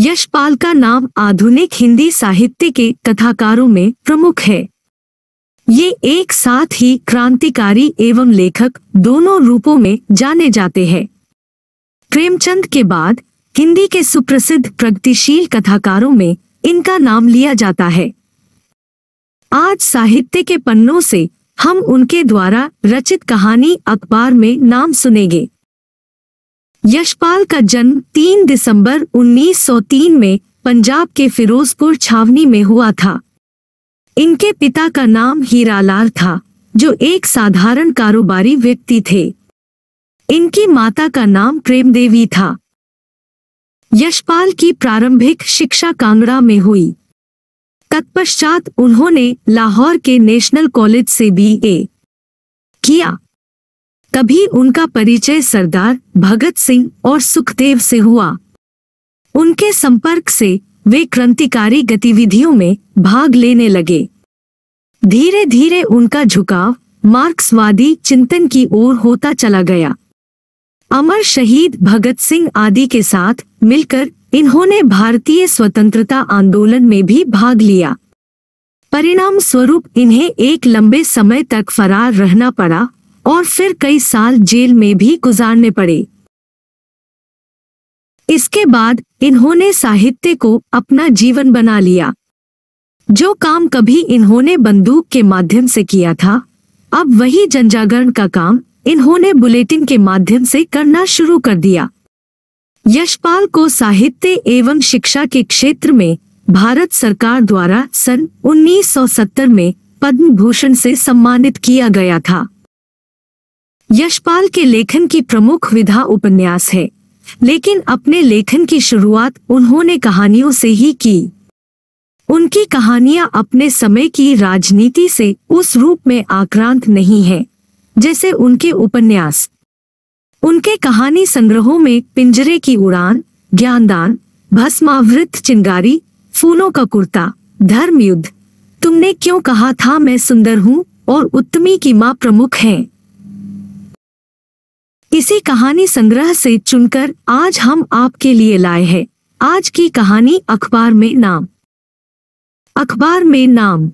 यशपाल का नाम आधुनिक हिंदी साहित्य के कथाकारों में प्रमुख है ये एक साथ ही क्रांतिकारी एवं लेखक दोनों रूपों में जाने जाते हैं प्रेमचंद के बाद हिंदी के सुप्रसिद्ध प्रगतिशील कथाकारों में इनका नाम लिया जाता है आज साहित्य के पन्नों से हम उनके द्वारा रचित कहानी अखबार में नाम सुनेंगे यशपाल का जन्म 3 दिसंबर 1903 में पंजाब के फिरोजपुर छावनी में हुआ था इनके पिता का नाम हीरालाल था जो एक साधारण कारोबारी व्यक्ति थे इनकी माता का नाम प्रेमदेवी था यशपाल की प्रारंभिक शिक्षा कांगड़ा में हुई तत्पश्चात उन्होंने लाहौर के नेशनल कॉलेज से बीए ए किया तभी उनका परिचय सरदार भगत सिंह और सुखदेव से हुआ उनके संपर्क से वे क्रांतिकारी गतिविधियों में भाग लेने लगे धीरे धीरे उनका झुकाव मार्क्सवादी चिंतन की ओर होता चला गया अमर शहीद भगत सिंह आदि के साथ मिलकर इन्होंने भारतीय स्वतंत्रता आंदोलन में भी भाग लिया परिणाम स्वरूप इन्हें एक लंबे समय तक फरार रहना पड़ा और फिर कई साल जेल में भी गुजारने पड़े इसके बाद इन्होंने साहित्य को अपना जीवन बना लिया जो काम कभी इन्होंने बंदूक के माध्यम से किया था अब वही जनजागरण का काम इन्होंने बुलेटिन के माध्यम से करना शुरू कर दिया यशपाल को साहित्य एवं शिक्षा के क्षेत्र में भारत सरकार द्वारा सन 1970 में पद्म भूषण से सम्मानित किया गया था यशपाल के लेखन की प्रमुख विधा उपन्यास है लेकिन अपने लेखन की शुरुआत उन्होंने कहानियों से ही की उनकी कहानियां अपने समय की राजनीति से उस रूप में आक्रांत नहीं है जैसे उनके उपन्यास उनके कहानी संग्रहों में पिंजरे की उड़ान ज्ञानदान भस्मावृत चिंगारी फूलों का कुर्ता धर्मयुद्ध तुमने क्यों कहा था मैं सुंदर हूँ और उत्तमी की माँ प्रमुख हैं इसी कहानी संग्रह से चुनकर आज हम आपके लिए लाए हैं आज की कहानी अखबार में नाम अखबार में नाम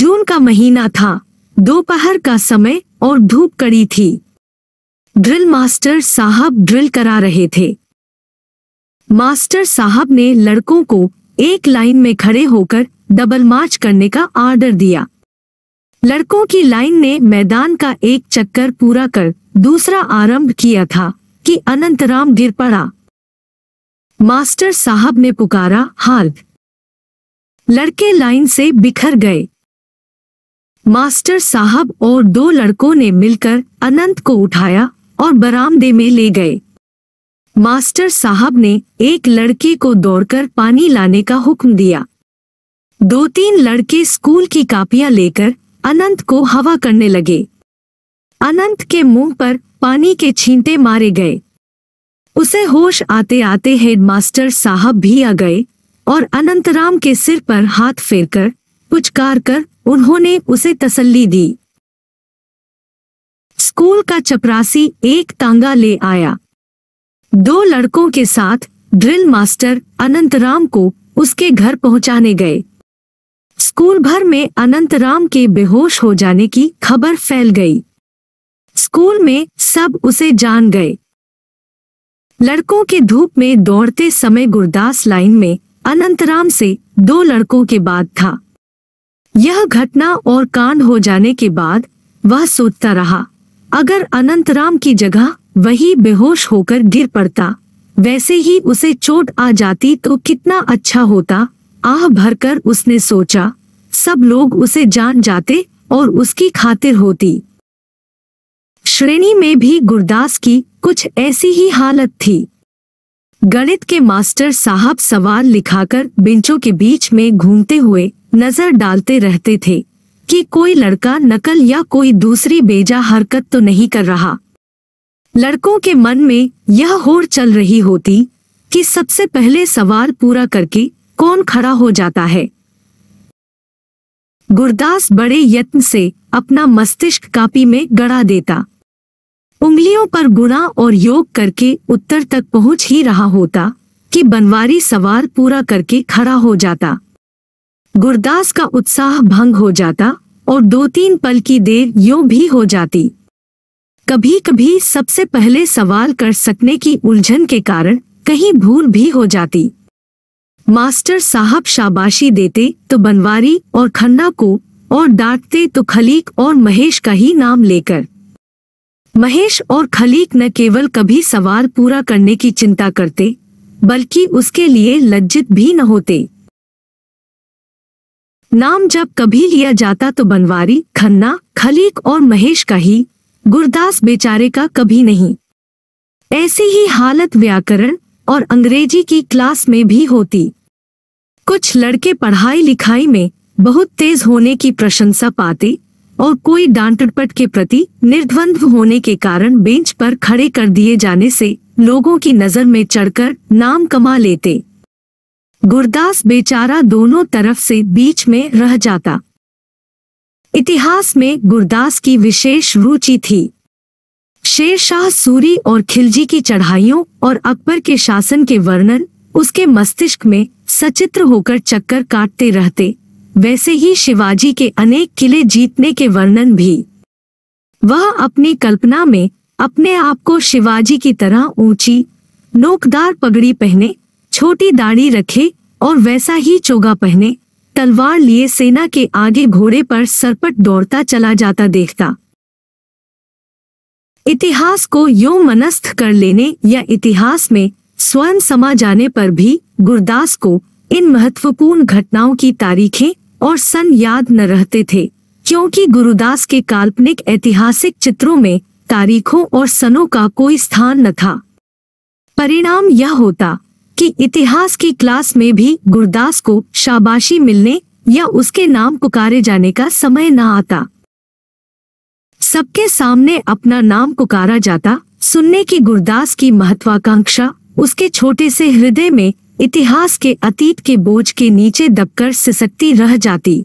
जून का महीना था दोपहर का समय और धूप कड़ी थी ड्रिल मास्टर साहब ड्रिल करा रहे थे मास्टर साहब ने लड़कों को एक लाइन में खड़े होकर डबल मार्च करने का आर्डर दिया लड़कों की लाइन ने मैदान का एक चक्कर पूरा कर दूसरा आरंभ किया था कि अनंतराम गिर पड़ा मास्टर साहब ने पुकारा हाल लड़के लाइन से बिखर गए मास्टर साहब और दो लड़कों ने मिलकर अनंत को उठाया और बरामदे में ले गए मास्टर साहब ने एक लड़के को दौड़कर पानी लाने का हुक्म दिया दो तीन लड़के स्कूल की कापियां लेकर अनंत को हवा करने लगे अनंत के मुंह पर पानी के छींटे मारे गए उसे होश आते आते हेडमास्टर साहब भी आ गए और अनंतराम के सिर पर हाथ फेरकर पुचकार कर उन्होंने उसे तसल्ली दी स्कूल का चपरासी एक तांगा ले आया दो लड़कों के साथ ड्रिल मास्टर अनंतराम को उसके घर पहुंचाने गए स्कूल भर में अनंतराम के बेहोश हो जाने की खबर फैल गई स्कूल में सब उसे जान गए लड़कों के धूप में दौड़ते समय गुरदास लाइन में अनंतराम से दो लड़कों के बाद था यह घटना और कांड हो जाने के बाद वह सोचता रहा अगर अनंतराम की जगह वही बेहोश होकर गिर पड़ता वैसे ही उसे चोट आ जाती तो कितना अच्छा होता आह भरकर उसने सोचा सब लोग उसे जान जाते और उसकी खातिर होती श्रेणी में भी गुरदास की कुछ ऐसी ही हालत थी गणित के मास्टर साहब सवाल लिखाकर बेंचों के बीच में घूमते हुए नजर डालते रहते थे कि कोई लड़का नकल या कोई दूसरी बेजा हरकत तो नहीं कर रहा लड़कों के मन में यह होर चल रही होती कि सबसे पहले सवाल पूरा करके कौन खड़ा हो जाता है गुरदास बड़े यत्न से अपना मस्तिष्क कापी में गड़ा देता उंगलियों पर गुणा और योग करके उत्तर तक पहुंच ही रहा होता कि बनवारी सवार पूरा करके खड़ा हो जाता गुरदास का उत्साह भंग हो जाता और दो तीन पल की देर यो भी हो जाती कभी कभी सबसे पहले सवाल कर सकने की उलझन के कारण कहीं भूल भी हो जाती मास्टर साहब शाबाशी देते तो बनवारी और खन्ना को और डांटते तो खलीक और महेश का ही नाम लेकर महेश और खलीक न केवल कभी सवाल पूरा करने की चिंता करते बल्कि उसके लिए लज्जित भी न होते नाम जब कभी लिया जाता तो बनवारी खन्ना खलीक और महेश का ही गुरदास बेचारे का कभी नहीं ऐसी ही हालत व्याकरण और अंग्रेजी की क्लास में भी होती कुछ लड़के पढ़ाई लिखाई में बहुत तेज होने की प्रशंसा पाते और कोई डांटपट के प्रति निर्द्वंद्व होने के कारण बेंच पर खड़े कर दिए जाने से लोगों की नजर में चढ़कर नाम कमा लेते गुरदास बेचारा दोनों तरफ से बीच में रह जाता इतिहास में गुरदास की विशेष रुचि थी शेरशाह सूरी और खिलजी की चढ़ाइयों और अकबर के शासन के वर्णन उसके मस्तिष्क में सचित्र होकर चक्कर काटते रहते वैसे ही शिवाजी के अनेक किले जीतने के वर्णन भी वह अपनी कल्पना में अपने आप को शिवाजी की तरह ऊंची नोकदार पगड़ी पहने छोटी दाढ़ी रखे और वैसा ही चोगा पहने तलवार लिए सेना के आगे घोड़े पर सरपट दौड़ता चला जाता देखता इतिहास को यो मनस्थ कर लेने या इतिहास में स्वयं समा जाने पर भी गुरदास को इन महत्वपूर्ण घटनाओं की तारीखें और सन याद न रहते थे क्योंकि गुरुदास के काल्पनिक ऐतिहासिक चित्रों में तारीखों और सनों का कोई स्थान न था परिणाम यह होता कि इतिहास की क्लास में भी गुरदास को शाबाशी मिलने या उसके नाम पुकारे जाने का समय न आता सबके सामने अपना नाम पुकारा जाता सुनने की गुरदास की महत्वाकांक्षा उसके छोटे से हृदय में इतिहास के अतीत के बोझ के नीचे दबकर सिसकती रह जाती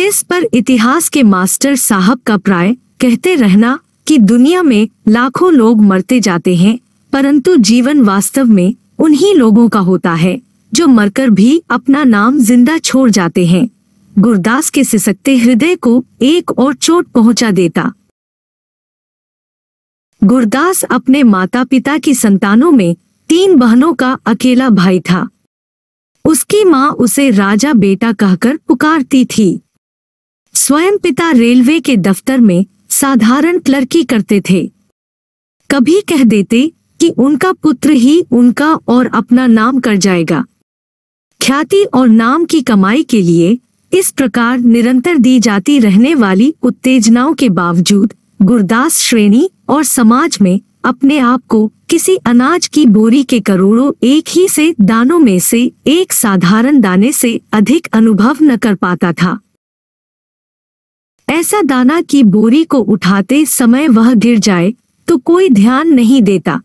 इस पर इतिहास के मास्टर साहब का प्राय कहते रहना कि दुनिया में लाखों लोग मरते जाते हैं परंतु जीवन वास्तव में उन्हीं लोगों का होता है जो मरकर भी अपना नाम जिंदा छोड़ जाते हैं गुरदास के सिसकते हृदय को एक और चोट पहुंचा देता गुरदास अपने माता पिता की संतानों में तीन बहनों का अकेला भाई था उसकी माँ उसे राजा बेटा कहकर पुकारती थी स्वयं पिता रेलवे के दफ्तर में साधारण क्लर्की करते थे कभी कह देते कि उनका पुत्र ही उनका और अपना नाम कर जाएगा ख्याति और नाम की कमाई के लिए इस प्रकार निरंतर दी जाती रहने वाली उत्तेजनाओं के बावजूद गुरदास श्रेणी और समाज में अपने आप को किसी अनाज की बोरी के करोड़ों एक ही से दानों में से एक साधारण दाने से अधिक अनुभव न कर पाता था ऐसा दाना की बोरी को उठाते समय वह गिर जाए तो कोई ध्यान नहीं देता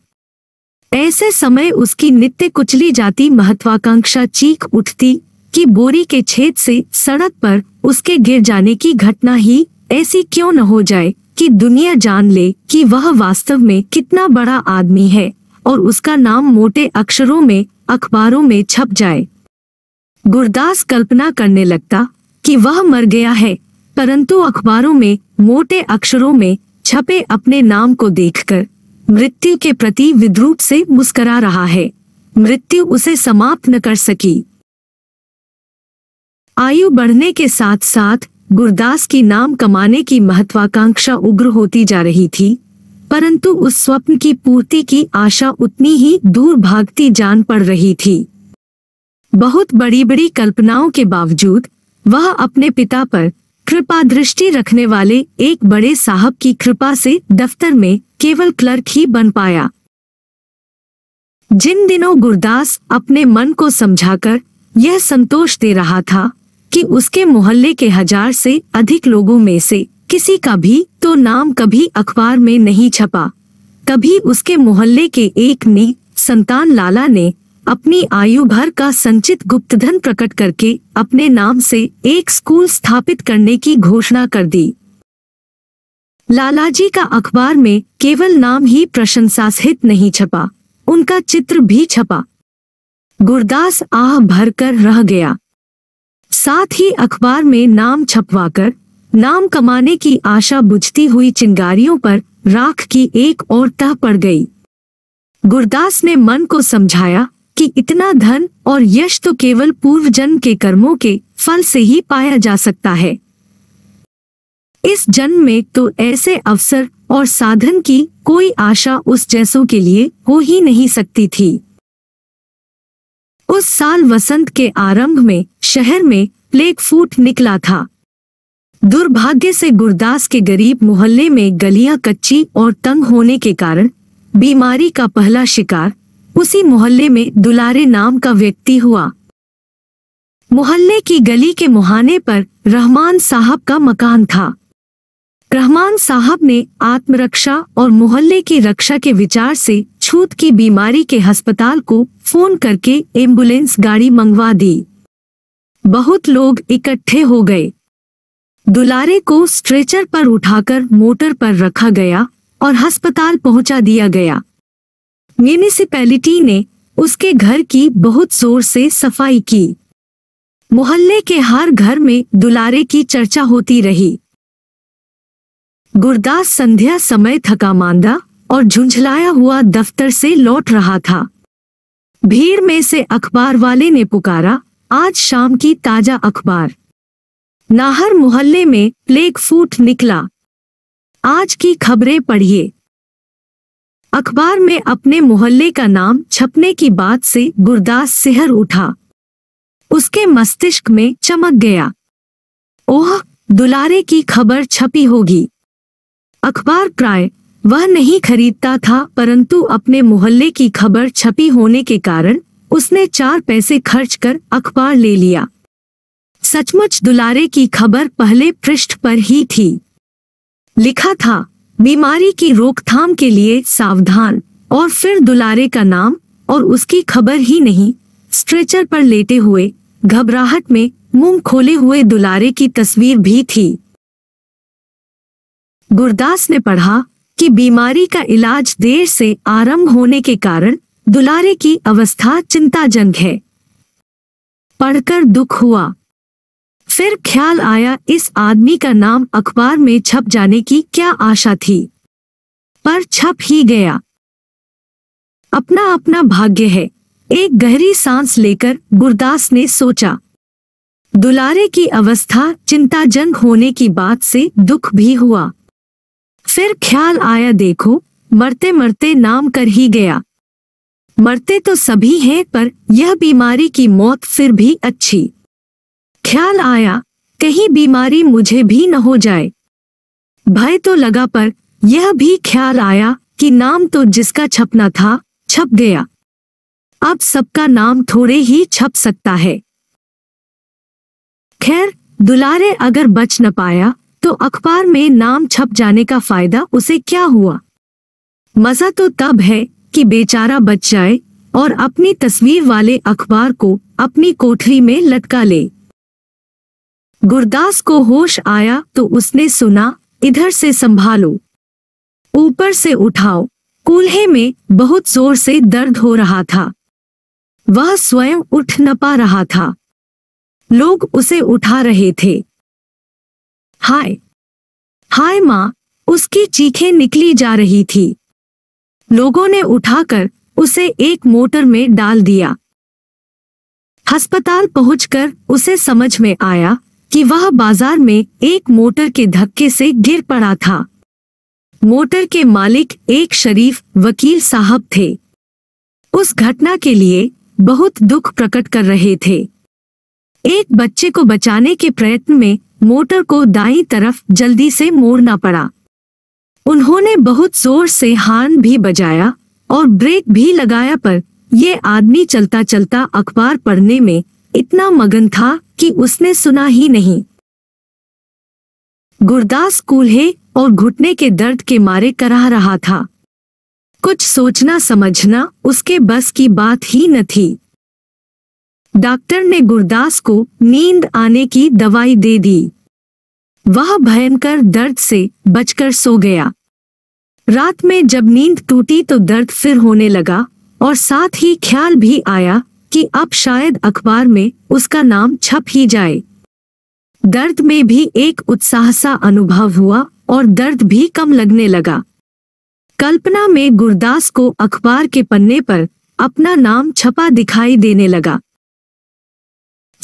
ऐसे समय उसकी नित्य कुचली जाती महत्वाकांक्षा चीख उठती कि बोरी के छेद से सड़क पर उसके गिर जाने की घटना ही ऐसी क्यों न हो जाए कि दुनिया जान ले कि वह वास्तव में कितना बड़ा आदमी है और उसका नाम मोटे अक्षरों में अखबारों में छप जाए गुरदास कल्पना करने लगता कि वह मर गया है परंतु अखबारों में मोटे अक्षरों में छपे अपने नाम को देखकर मृत्यु के प्रति विद्रूप से मुस्करा रहा है मृत्यु उसे समाप्त न कर सकी आयु बढ़ने के साथ साथ गुरदास की नाम कमाने की महत्वाकांक्षा उग्र होती जा रही थी परंतु उस स्वप्न की पूर्ति की आशा उतनी ही दूर भागती जान पड़ रही थी बहुत बड़ी बड़ी कल्पनाओं के बावजूद वह अपने पिता पर कृपा दृष्टि रखने वाले एक बड़े साहब की कृपा से दफ्तर में केवल क्लर्क ही बन पाया जिन दिनों गुरदास अपने मन को समझाकर यह संतोष दे रहा था कि उसके मोहल्ले के हजार से अधिक लोगों में से किसी का भी तो नाम कभी अखबार में नहीं छपा कभी उसके मोहल्ले के एक ने संतान लाला ने अपनी आयु भर का संचित गुप्तधन प्रकट करके अपने नाम से एक स्कूल स्थापित करने की घोषणा कर दी लालाजी का अखबार में केवल नाम ही प्रशंसा सहित नहीं छपा उनका चित्र भी छपा गुरदास आह भरकर रह गया साथ ही अखबार में नाम छपवाकर नाम कमाने की आशा बुझती हुई चिंगारियों पर राख की एक और तह पड़ गई गुरदास ने मन को समझाया कि इतना धन और यश तो केवल पूर्व जन्म के कर्मों के फल से ही पाया जा सकता है इस जन्म में तो ऐसे अवसर और साधन की कोई आशा उस जैसों के लिए हो ही नहीं सकती थी उस साल वसंत के आरंभ में शहर में प्लेग फूट निकला था दुर्भाग्य से गुरदास के गरीब मोहल्ले में गलियां कच्ची और तंग होने के कारण बीमारी का पहला शिकार उसी मोहल्ले में दुलारे नाम का व्यक्ति हुआ मोहल्ले की गली के मुहाने पर रहमान साहब का मकान था रहमान साहब ने आत्मरक्षा और मोहल्ले की रक्षा के विचार से छूत की बीमारी के अस्पताल को फोन करके एम्बुलेंस गाड़ी मंगवा दी बहुत लोग इकट्ठे हो गए दुलारे को स्ट्रेचर पर उठाकर मोटर पर रखा गया और अस्पताल पहुंचा दिया गया म्यूनिसिपैलिटी ने उसके घर की बहुत जोर से सफाई की मोहल्ले के हर घर में दुलारे की चर्चा होती रही गुरदास संध्या समय थका मांदा और झुंझलाया हुआ दफ्तर से लौट रहा था भीड़ में से अखबार वाले ने पुकारा आज शाम की ताजा अखबार नाहर मोहल्ले में प्लेग फूट निकला आज की खबरें पढ़िए अखबार में अपने मोहल्ले का नाम छपने की बात से गुरदास सिहर उठा उसके मस्तिष्क में चमक गया ओह दुलारे की खबर छपी होगी अखबार प्राय वह नहीं खरीदता था परंतु अपने मोहल्ले की खबर छपी होने के कारण उसने चार पैसे खर्च कर अखबार ले लिया सचमुच दुलारे की खबर पहले पृष्ठ पर ही थी लिखा था बीमारी की रोकथाम के लिए सावधान और फिर दुलारे का नाम और उसकी खबर ही नहीं स्ट्रेचर पर लेटे हुए घबराहट में मुंह खोले हुए दुलारे की तस्वीर भी थी गुरदास ने पढ़ा कि बीमारी का इलाज देर से आरंभ होने के कारण दुलारे की अवस्था चिंताजनक है पढ़कर दुख हुआ फिर ख्याल आया इस आदमी का नाम अखबार में छप जाने की क्या आशा थी पर छप ही गया अपना अपना भाग्य है एक गहरी सांस लेकर गुरदास ने सोचा दुलारे की अवस्था चिंताजनक होने की बात से दुख भी हुआ फिर ख्याल आया देखो मरते मरते नाम कर ही गया मरते तो सभी हैं पर यह बीमारी की मौत फिर भी अच्छी ख्याल आया कहीं बीमारी मुझे भी न हो जाए भय तो लगा पर यह भी ख्याल आया कि नाम तो जिसका छपना था छप गया अब सबका नाम थोड़े ही छप सकता है खैर दुलारे अगर बच न पाया तो अखबार में नाम छप जाने का फायदा उसे क्या हुआ मजा तो तब है कि बेचारा बच जाए और अपनी तस्वीर वाले अखबार को अपनी कोठरी में लटका ले गुरदास को होश आया तो उसने सुना इधर से संभालो ऊपर से उठाओ कूल्हे में बहुत जोर से दर्द हो रहा था वह स्वयं उठ न पा रहा था लोग उसे उठा रहे थे हाय हाय माँ उसकी चीखें निकली जा रही थी लोगों ने उठाकर उसे एक मोटर में डाल दिया अस्पताल पहुंचकर उसे समझ में आया कि वह बाजार में एक मोटर के धक्के से गिर पड़ा था मोटर के मालिक एक शरीफ वकील साहब थे उस घटना के लिए बहुत दुख प्रकट कर रहे थे एक बच्चे को बचाने के प्रयत्न में मोटर को दाई तरफ जल्दी से मोड़ना पड़ा उन्होंने बहुत जोर से हार्न भी बजाया और ब्रेक भी लगाया पर यह आदमी चलता चलता अखबार पढ़ने में इतना मगन था कि उसने सुना ही नहीं गुरदास कूल्हे और घुटने के दर्द के मारे कराह रहा था कुछ सोचना समझना उसके बस की बात ही न थी डॉक्टर ने गुरदास को नींद आने की दवाई दे दी वह भयंकर दर्द से बचकर सो गया रात में जब नींद टूटी तो दर्द फिर होने लगा और साथ ही ख्याल भी आया कि अब शायद अखबार में उसका नाम छप ही जाए दर्द में भी एक उत्साह सा अनुभव हुआ और दर्द भी कम लगने लगा कल्पना में गुरदास को अखबार के पन्ने पर अपना नाम छपा दिखाई देने लगा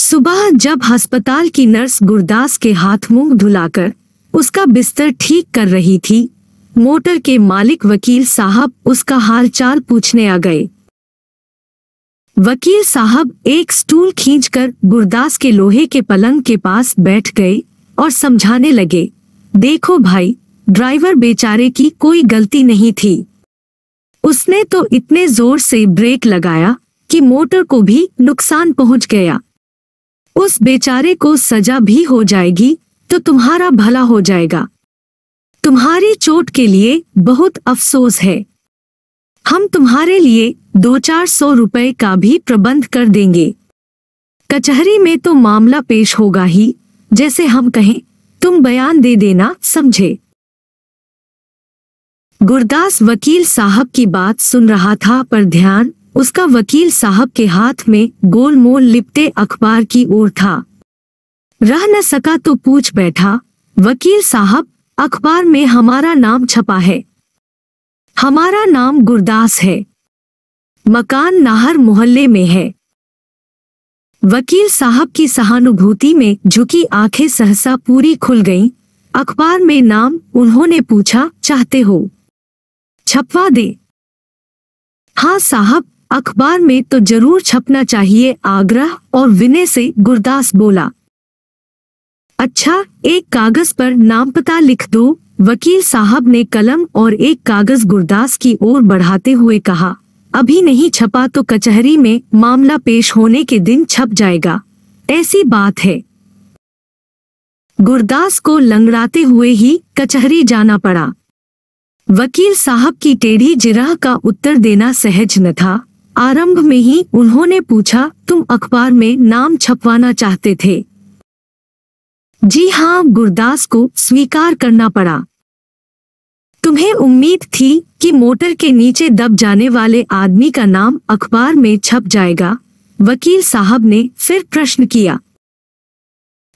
सुबह जब अस्पताल की नर्स गुरदास के हाथ मुंह धुलाकर उसका बिस्तर ठीक कर रही थी मोटर के मालिक वकील साहब उसका हालचाल पूछने आ गए वकील साहब एक स्टूल खींचकर गुरदास के लोहे के पलंग के पास बैठ गए और समझाने लगे देखो भाई ड्राइवर बेचारे की कोई गलती नहीं थी उसने तो इतने जोर से ब्रेक लगाया कि मोटर को भी नुकसान पहुंच गया उस बेचारे को सजा भी हो जाएगी तो तुम्हारा भला हो जाएगा तुम्हारी चोट के लिए बहुत अफसोस है हम तुम्हारे लिए दो चार सौ रुपए का भी प्रबंध कर देंगे कचहरी में तो मामला पेश होगा ही जैसे हम कहें तुम बयान दे देना समझे गुरदास वकील साहब की बात सुन रहा था पर ध्यान उसका वकील साहब के हाथ में गोलमोल लिपटे अखबार की ओर था रह न सका तो पूछ बैठा वकील साहब अखबार में हमारा नाम छपा है हमारा नाम गुरदास है मकान नाहर मोहल्ले में है वकील साहब की सहानुभूति में झुकी आंखें सहसा पूरी खुल गईं। अखबार में नाम उन्होंने पूछा चाहते हो छपवा दे हाँ साहब अखबार में तो जरूर छपना चाहिए आग्रह और विनय से गुरदास बोला अच्छा एक कागज पर नाम पता लिख दो वकील साहब ने कलम और एक कागज गुरदास की ओर बढ़ाते हुए कहा अभी नहीं छपा तो कचहरी में मामला पेश होने के दिन छप जाएगा ऐसी बात है गुरदास को लंगड़ाते हुए ही कचहरी जाना पड़ा वकील साहब की टेढ़ी जिराह का उत्तर देना सहज न था आरंभ में ही उन्होंने पूछा तुम अखबार में नाम छपवाना चाहते थे जी हाँ गुरदास को स्वीकार करना पड़ा तुम्हें उम्मीद थी कि मोटर के नीचे दब जाने वाले आदमी का नाम अखबार में छप जाएगा वकील साहब ने फिर प्रश्न किया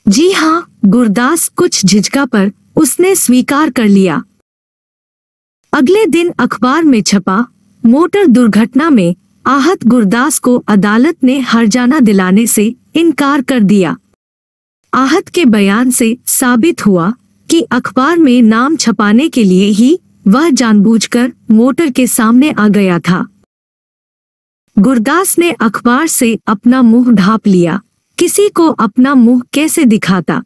जी हाँ गुरदास कुछ झिझका पर उसने स्वीकार कर लिया अगले दिन अखबार में छपा मोटर दुर्घटना में आहत गुरदास को अदालत ने हरजाना दिलाने से इनकार कर दिया आहत के बयान से साबित हुआ कि अखबार में नाम छपाने के लिए ही वह जानबूझकर मोटर के सामने आ गया था गुरदास ने अखबार से अपना मुंह ढाप लिया किसी को अपना मुंह कैसे दिखाता